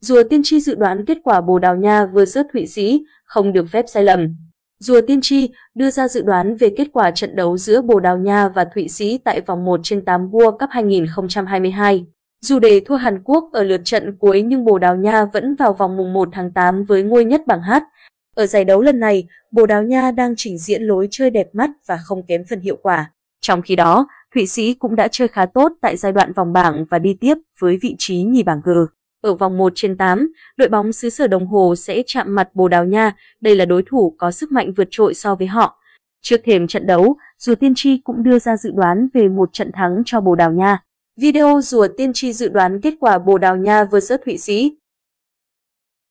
Rùa tiên tri dự đoán kết quả Bồ Đào Nha vs Thụy Sĩ không được phép sai lầm. Rùa tiên tri đưa ra dự đoán về kết quả trận đấu giữa Bồ Đào Nha và Thụy Sĩ tại vòng 1 trên 8 World Cup 2022. Dù để thua Hàn Quốc ở lượt trận cuối nhưng Bồ Đào Nha vẫn vào vòng mùng 1 tháng 8 với ngôi nhất bảng H. Ở giải đấu lần này, Bồ Đào Nha đang trình diễn lối chơi đẹp mắt và không kém phần hiệu quả. Trong khi đó, Thụy Sĩ cũng đã chơi khá tốt tại giai đoạn vòng bảng và đi tiếp với vị trí nhì bảng G. Ở vòng 1 trên 8, đội bóng xứ sở đồng hồ sẽ chạm mặt Bồ Đào Nha, đây là đối thủ có sức mạnh vượt trội so với họ. Trước thềm trận đấu, Rùa Tiên Tri cũng đưa ra dự đoán về một trận thắng cho Bồ Đào Nha. Video Rùa Tiên Tri dự đoán kết quả Bồ Đào Nha vs Thụy Sĩ.